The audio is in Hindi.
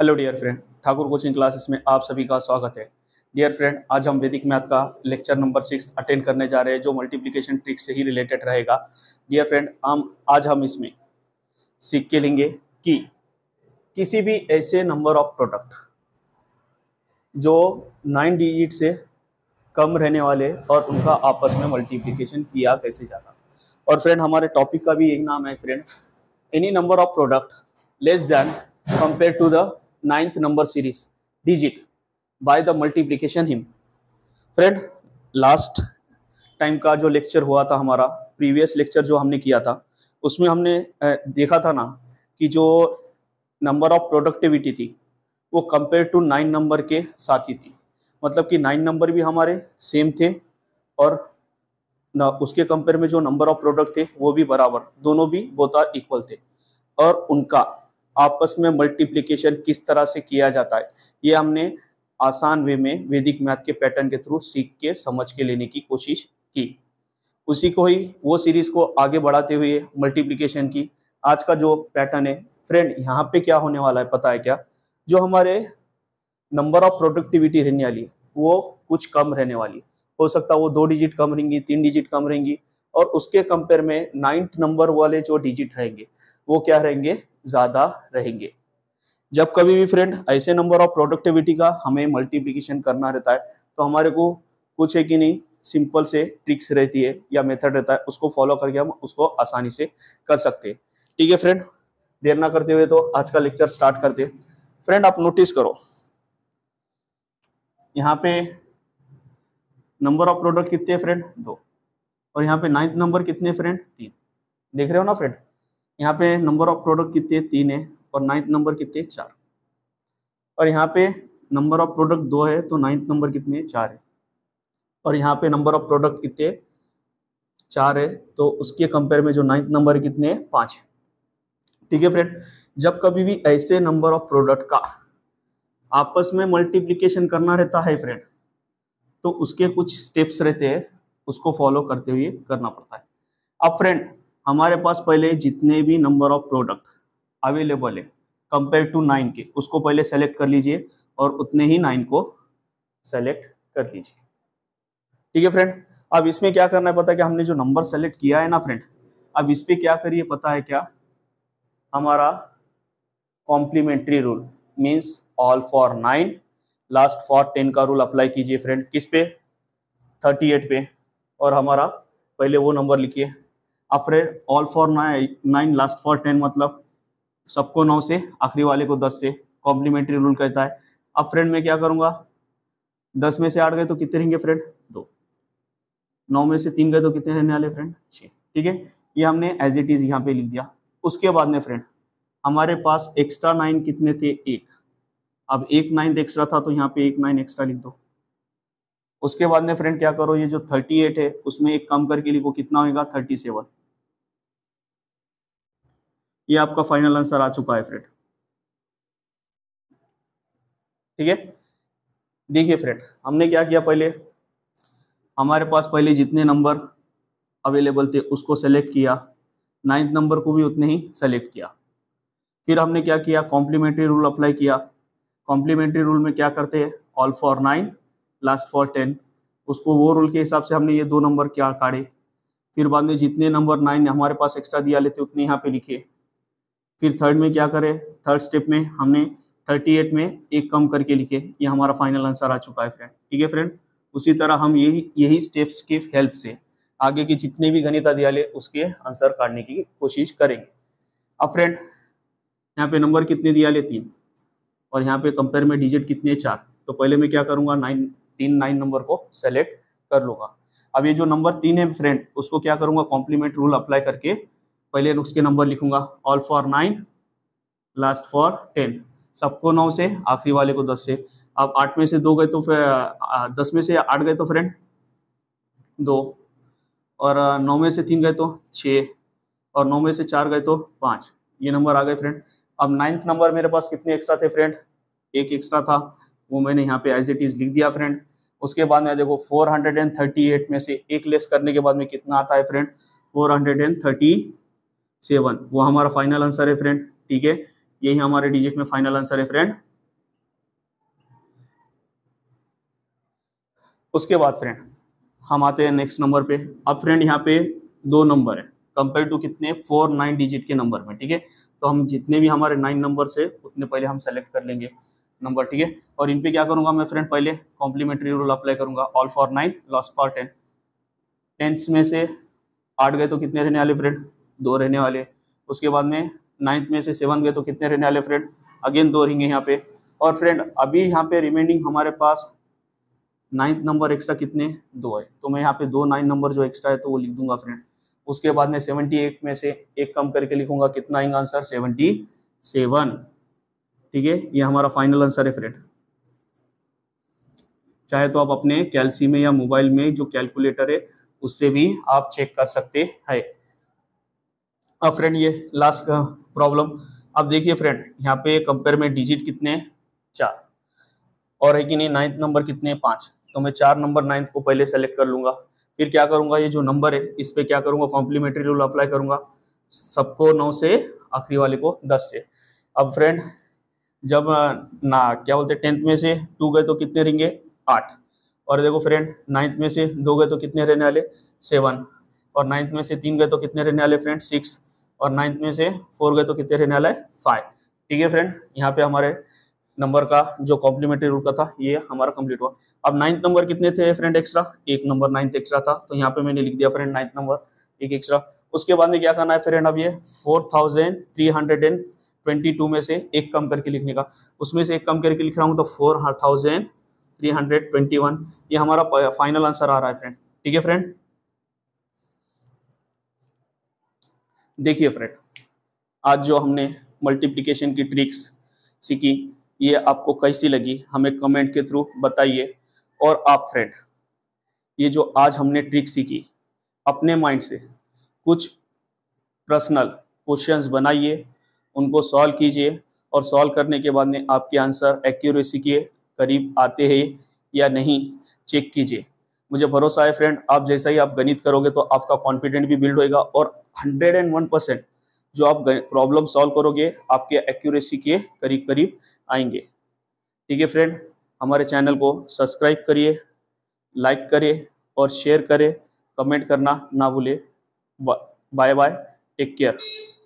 hello dear friend Thakur coaching classes में आप सभी का स्वागत है डियर फ्रेंड आज हम वैदिक मैथ का लेक्चर नंबर सिक्स अटेंड करने जा रहे हैं जो मल्टीप्लिकेशन ट्रिक से ही रिलेटेड रहेगा डियर फ्रेंड हम आज हम इसमें सीख के लेंगे कि किसी भी ऐसे नंबर ऑफ प्रोडक्ट जो नाइन डिजिट से कम रहने वाले और उनका आपस में मल्टीप्लीकेशन किया कैसे जाता और फ्रेंड हमारे टॉपिक का भी एक नाम है friend any number of product less than compare to the ninth number series digit by the multiplication him friend last time का जो लेक्चर हुआ था हमारा प्रीवियस लेक्चर जो हमने किया था उसमें हमने देखा था ना कि जो नंबर ऑफ प्रोडक्टिविटी थी वो कंपेयर टू नाइन नंबर के साथ ही थी मतलब कि नाइन नंबर भी हमारे सेम थे और ना उसके कंपेयर में जो नंबर ऑफ प्रोडक्ट थे वो भी बराबर दोनों भी बोथ इक्वल थे और उनका आपस में मल्टीप्लीकेशन किस तरह से किया जाता है ये हमने आसान वे में वैदिक मैथ के पैटर्न के थ्रू सीख के समझ के लेने की कोशिश की उसी को ही वो सीरीज को आगे बढ़ाते हुए मल्टीप्लीकेशन की आज का जो पैटर्न है फ्रेंड यहाँ पे क्या होने वाला है पता है क्या जो हमारे नंबर ऑफ प्रोडक्टिविटी रहने वाली वो कुछ कम रहने वाली हो सकता है वो दो डिजिट कम रहेंगी तीन डिजिट कम रहेंगी और उसके कंपेयर में नाइन्थ नंबर वाले जो डिजिट रहेंगे वो क्या रहेंगे ज़्यादा रहेंगे जब कभी भी फ्रेंड ऐसे नंबर ऑफ प्रोडक्टिविटी का हमें मल्टीप्लीकेशन करना रहता है तो हमारे को कुछ है कि नहीं सिंपल से ट्रिक्स रहती है या मेथड रहता है उसको फॉलो करके हम उसको आसानी से कर सकते हैं ठीक है फ्रेंड देर ना करते हुए तो आज का लेक्चर स्टार्ट करते फ्रेंड आप नोटिस करो यहाँ पे नंबर ऑफ प्रोडक्ट कितने फ्रेंड दो और यहाँ पे नाइन्थ नंबर कितने फ्रेंड तीन देख रहे हो ना फ्रेंड यहाँ पे नंबर ऑफ प्रोडक्ट कितने तीन है और नाइन्थ नंबर कितने चार और यहाँ पे नंबर ऑफ प्रोडक्ट दो है तो नाइन्थ नंबर कितने चार है और यहाँ पे नंबर ऑफ प्रोडक्ट कितने चार है तो उसके कंपेयर में जो नाइन्थ नंबर कितने पाँच है ठीक है फ्रेंड जब कभी भी ऐसे नंबर ऑफ प्रोडक्ट का आपस में मल्टीप्लीकेशन करना रहता है फ्रेंड तो उसके कुछ स्टेप्स रहते हैं उसको फॉलो करते हुए करना पड़ता है अब फ्रेंड हमारे पास पहले जितने भी नंबर ऑफ प्रोडक्ट अवेलेबल है कंपेयर टू नाइन के उसको पहले सेलेक्ट कर लीजिए और उतने ही नाइन को सेलेक्ट कर लीजिए ठीक है फ्रेंड अब इसमें क्या करना है पता है कि हमने जो नंबर सेलेक्ट किया है ना फ्रेंड अब इस पर क्या करिए पता है क्या हमारा complementary rule means all for nine last for ten का रूल अप्लाई कीजिए फ्रेंड किस पे थर्टी एट पे और हमारा पहले वो नंबर लिखिए अफ्रेड all for nine last for ten मतलब सबको नौ से आखिरी वाले को दस से कॉम्प्लीमेंट्री रूल कहता है अब फ्रेंड में क्या करूंगा दस में से आठ गए तो कितने रहेंगे फ्रेंड दो नौ में से तीन गए तो कितने रहने वाले फ्रेंड छः ठीक है ये हमने एज इट इज़ यहाँ पे लिख दिया उसके बाद में फ्रेंड हमारे पास एक्स्ट्रा नाइन कितने थे एक अब एक नाइन्थ एक्स्ट्रा था तो यहाँ पे एक नाइन एक्स्ट्रा लिख दो उसके बाद में फ्रेंड क्या करो ये जो थर्टी एट है उसमें एक कम करके लिखो कितना होगा थर्टी सेवन ये आपका फाइनल आंसर आ चुका है फ्रेंड ठीक है देखिए फ्रेंड हमने क्या किया पहले हमारे पास पहले जितने नंबर अवेलेबल थे उसको सेलेक्ट किया नाइन्थ नंबर को भी उतने ही सेलेक्ट किया फिर हमने क्या किया कॉम्प्लीमेंट्री रूल अप्लाई किया कॉम्प्लीमेंट्री रूल में क्या करते हैं all for nine last for ten उसको वो रूल के हिसाब से हमने ये दो नंबर क्या काटे फिर बाद में जितने नंबर नाइन हमारे पास एक्स्ट्रा दिया लेते उतने यहाँ पे लिखे फिर थर्ड में क्या करें थर्ड स्टेप में हमने 38 में एक कम करके लिखे ये हमारा फाइनल आंसर आ चुका है फ्रेंड ठीक है फ्रेंड उसी तरह हम यही यही स्टेप्स के हेल्प से आगे के जितने भी गणित अध्याले उसके आंसर काटने की कोशिश करेंगे अब फ्रेंड यहाँ पे नंबर कितने दिया ले तीन और यहाँ पे कंपेयर में डिजिट कितने चार तो पहले मैं क्या करूँगा नाइन तीन नाइन नंबर को सेलेक्ट कर लूँगा अब ये जो नंबर तीन है फ्रेंड उसको क्या करूँगा कॉम्प्लीमेंट रूल अप्लाई करके पहले के नंबर लिखूंगा all for nine last for ten सबको नौ से आखिरी वाले को दस से अब आठ में से दो गए तो फिर दस में से आठ गए तो फ्रेंड दो और नौ में से तीन गए तो छः और नौ में से चार गए तो पाँच ये नंबर आ गए फ्रेंड अब नाइन्थ नंबर मेरे पास कितने एक्स्ट्रा थे फ्रेंड एक एक्स्ट्रा था वो मैंने यहाँ पे एज इट इज़ लिख दिया फ्रेंड उसके बाद में देखो 438 में से एक लेस करने के बाद में कितना आता है फ्रेंड थर्टी सेवन वो हमारा फाइनल आंसर है फ्रेंड ठीक है यही हमारे डिजिट में फाइनल आंसर है फ्रेंड उसके बाद फ्रेंड हम आते हैं नेक्स्ट नंबर पे अब फ्रेंड यहाँ पे दो नंबर है कंपेयर टू कितने फोर नाइन डिजिट के नंबर में ठीक है तो हम जितने भी हमारे नाइन नंबर है उतने पहले हम सेलेक्ट कर लेंगे नंबर ठीक है और इन पे क्या करूंगा मैं फ्रेंड पहले कॉम्प्लीमेंट्री रूल अप्लाई करूंगा all for nine lost for ten tenth में से आठ गए तो कितने रहने वाले फ्रेंड दो रहने वाले उसके बाद में नाइन्थ में से सेवन गए तो कितने रहने वाले फ्रेंड अगेन दो रहेंगे यहाँ पे और फ्रेंड अभी यहाँ पे रिमेनिंग हमारे पास नाइन्थ नंबर एक्स्ट्रा कितने दो है तो मैं यहाँ पे दो नाइन नंबर जो एक्स्ट्रा है तो वो लिख दूंगा फ्रेंड उसके बाद में सेवनटी एट में से एक कम करके लिखूंगा कितना आएगा आंसर सेवनटी सेवन ठीक है ये हमारा फाइनल आंसर है फ्रेंड चाहे तो आप अपने कैलसी में या मोबाइल में जो कैलकुलेटर है उससे भी आप चेक कर सकते हैं अब हाँ, फ्रेंड ये लास्ट प्रॉब्लम अब देखिए फ्रेंड यहाँ पे कंपेयर में डिजिट कितने हैं चार और है कि नहीं नाइन्थ नंबर कितने हैं पाँच तो मैं चार नंबर नाइन्थ को पहले सेलेक्ट कर लूँगा फिर क्या करूँगा ये जो नंबर है इस पर क्या करूँगा कॉम्प्लीमेंट्री रूल अप्लाई करूँगा सबको नौ से आखिरी वाले को दस से अब फ्रेंड जब ना क्या बोलते टेंथ में से टू गए तो कितने रहेंगे आठ और देखो फ्रेंड नाइन्थ में से दो गए तो कितने रहने वाले सेवन और नाइन्थ में से तीन गए तो कितने रहने वाले फ्रेंड सिक्स और नाइन्थ में से फोर गए तो कितने रहने वाला है फाइव ठीक है फ्रेंड यहाँ पे हमारे नंबर का जो कॉम्प्लीमेंट्री रूल का था ये हमारा कंप्लीट हुआ अब नाइन्थ नंबर कितने थे फ्रेंड एक्स्ट्रा एक नंबर नाइन्थ एक्स्ट्रा था तो यहाँ पे मैंने लिख दिया फ्रेंड नाइन्थ नंबर एक एक्स्ट्रा उसके बाद में क्या करना है फ्रेंड अब ये four thousand three hundred and twenty two में से एक कम करके लिखने का उसमें से एक कम करके लिख रहा हूँ तो four thousand three hundred twenty one ये हमारा फाइनल आंसर आ रहा है फ्रेंड ठीक है फ्रेंड देखिए फ्रेंड आज जो हमने मल्टीप्लिकेशन की ट्रिक्स सीखी ये आपको कैसी लगी हमें कमेंट के थ्रू बताइए और आप फ्रेंड ये जो आज हमने ट्रिक सीखी अपने माइंड से कुछ पर्सनल क्वेश्चंस बनाइए उनको सॉल्व कीजिए और सॉल्व करने के बाद में आपके आंसर एक्यूरेसी के करीब आते हैं या नहीं चेक कीजिए मुझे भरोसा है फ्रेंड आप जैसा ही आप गणित करोगे तो आपका कॉन्फिडेंट भी बिल्ड होएगा और हंड्रेड एंड वन परसेंट जो आप प्रॉब्लम सॉल्व करोगे आपके एक्यूरेसी के करीब करीब आएंगे ठीक है फ्रेंड हमारे चैनल को सब्सक्राइब करिए लाइक करिए और शेयर करें कमेंट करना ना भूलें बाय बाय टेक केयर